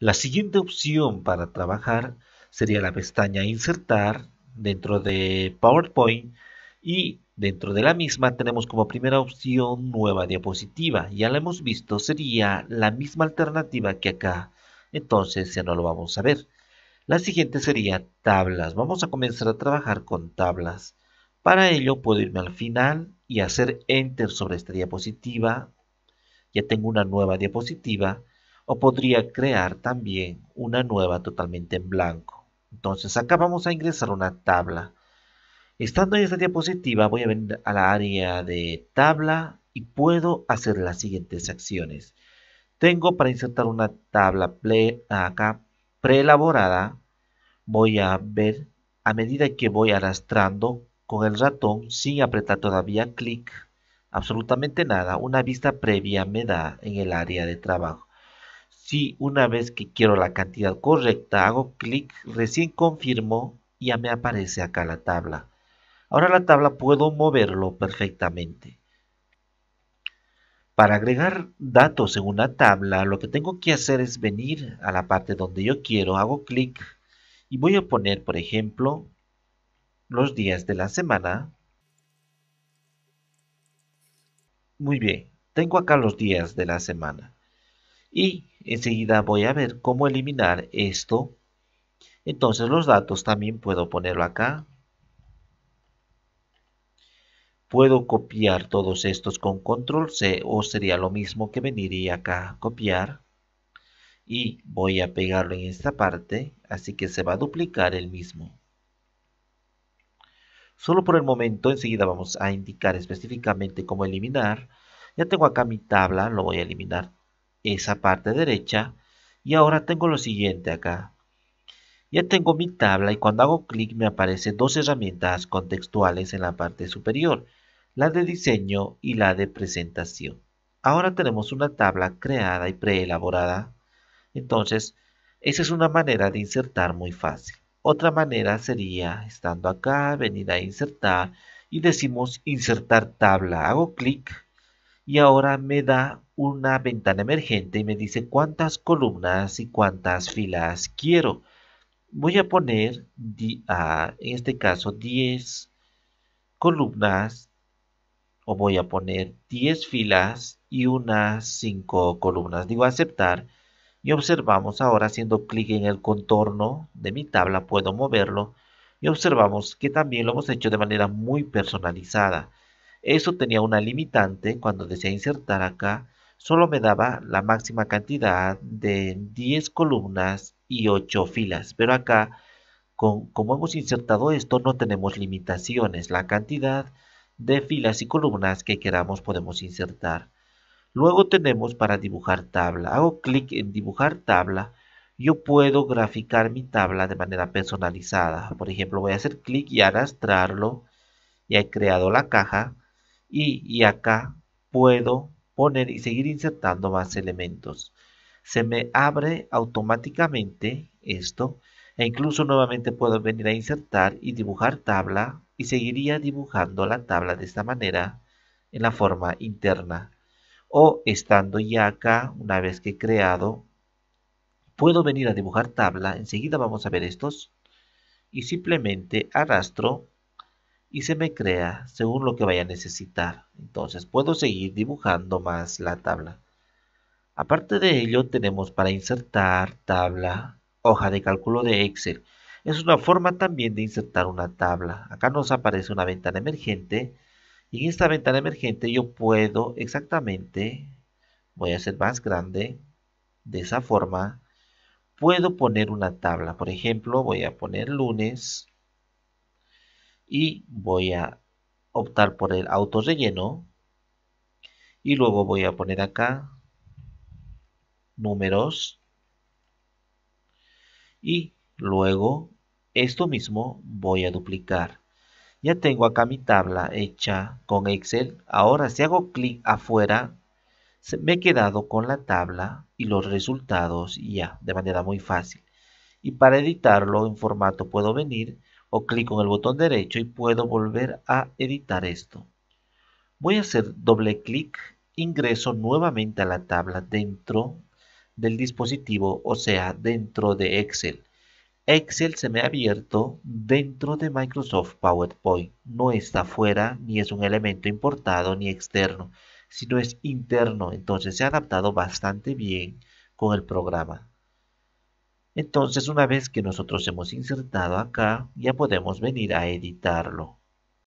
La siguiente opción para trabajar sería la pestaña Insertar dentro de PowerPoint y dentro de la misma tenemos como primera opción Nueva diapositiva. Ya la hemos visto, sería la misma alternativa que acá. Entonces ya no lo vamos a ver. La siguiente sería tablas. Vamos a comenzar a trabajar con tablas. Para ello puedo irme al final y hacer Enter sobre esta diapositiva. Ya tengo una nueva diapositiva o podría crear también una nueva totalmente en blanco. Entonces acá vamos a ingresar una tabla. Estando en esta diapositiva voy a venir a la área de tabla y puedo hacer las siguientes acciones. Tengo para insertar una tabla pre, acá preelaborada. Voy a ver a medida que voy arrastrando con el ratón sin apretar todavía clic absolutamente nada. Una vista previa me da en el área de trabajo. Si una vez que quiero la cantidad correcta, hago clic, recién confirmo y ya me aparece acá la tabla. Ahora la tabla puedo moverlo perfectamente. Para agregar datos en una tabla, lo que tengo que hacer es venir a la parte donde yo quiero, hago clic y voy a poner, por ejemplo, los días de la semana. Muy bien, tengo acá los días de la semana y enseguida voy a ver cómo eliminar esto. Entonces los datos también puedo ponerlo acá. Puedo copiar todos estos con control C o sería lo mismo que veniría acá copiar. Y voy a pegarlo en esta parte, así que se va a duplicar el mismo. Solo por el momento, enseguida vamos a indicar específicamente cómo eliminar. Ya tengo acá mi tabla, lo voy a eliminar esa parte derecha y ahora tengo lo siguiente acá. Ya tengo mi tabla y cuando hago clic me aparecen dos herramientas contextuales en la parte superior, la de diseño y la de presentación. Ahora tenemos una tabla creada y preelaborada. Entonces, esa es una manera de insertar muy fácil. Otra manera sería, estando acá, venir a insertar y decimos insertar tabla. Hago clic y ahora me da una ventana emergente y me dice cuántas columnas y cuántas filas quiero. Voy a poner, en este caso, 10 columnas o voy a poner 10 filas y unas 5 columnas. Digo aceptar y observamos ahora haciendo clic en el contorno de mi tabla puedo moverlo y observamos que también lo hemos hecho de manera muy personalizada. Eso tenía una limitante cuando desea insertar acá. Solo me daba la máxima cantidad de 10 columnas y 8 filas. Pero acá, con, como hemos insertado esto, no tenemos limitaciones. La cantidad de filas y columnas que queramos podemos insertar. Luego tenemos para dibujar tabla. Hago clic en dibujar tabla. Yo puedo graficar mi tabla de manera personalizada. Por ejemplo, voy a hacer clic y arrastrarlo. Ya he creado la caja y, acá puedo poner y seguir insertando más elementos. Se me abre automáticamente esto e incluso nuevamente puedo venir a insertar y dibujar tabla y seguiría dibujando la tabla de esta manera en la forma interna. O estando ya acá, una vez que he creado, puedo venir a dibujar tabla, enseguida vamos a ver estos, y simplemente arrastro y se me crea según lo que vaya a necesitar. Entonces puedo seguir dibujando más la tabla. Aparte de ello tenemos para insertar tabla, hoja de cálculo de Excel. Es una forma también de insertar una tabla. Acá nos aparece una ventana emergente y en esta ventana emergente yo puedo exactamente, voy a hacer más grande, de esa forma, puedo poner una tabla. Por ejemplo, voy a poner lunes y voy a optar por el relleno. y luego voy a poner acá números y luego esto mismo voy a duplicar ya tengo acá mi tabla hecha con Excel ahora si hago clic afuera me he quedado con la tabla y los resultados ya de manera muy fácil y para editarlo en formato puedo venir o clic con el botón derecho y puedo volver a editar esto. Voy a hacer doble clic, ingreso nuevamente a la tabla dentro del dispositivo, o sea, dentro de Excel. Excel se me ha abierto dentro de Microsoft PowerPoint. No está fuera, ni es un elemento importado ni externo, sino es interno. Entonces se ha adaptado bastante bien con el programa. Entonces una vez que nosotros hemos insertado acá, ya podemos venir a editarlo.